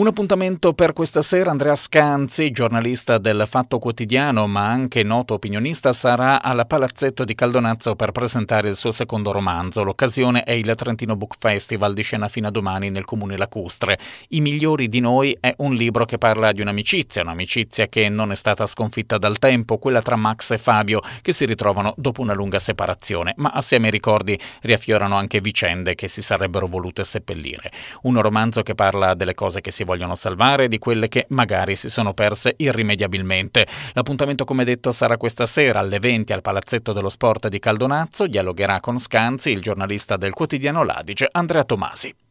Un appuntamento per questa sera. Andrea Scanzi, giornalista del Fatto Quotidiano, ma anche noto opinionista, sarà alla Palazzetto di Caldonazzo per presentare il suo secondo romanzo. L'occasione è il Trentino Book Festival di scena fino a domani nel comune lacustre. I migliori di noi è un libro che parla di un'amicizia, un'amicizia che non è stata sconfitta dal tempo, quella tra Max e Fabio, che si ritrovano dopo una lunga separazione, ma assieme ai ricordi riaffiorano anche vicende che si sarebbero volute seppellire. Un romanzo che parla delle cose che si vogliono salvare e di quelle che magari si sono perse irrimediabilmente. L'appuntamento, come detto, sarà questa sera alle 20 al Palazzetto dello Sport di Caldonazzo. Dialogherà con Scanzi, il giornalista del quotidiano L'Adige, Andrea Tomasi.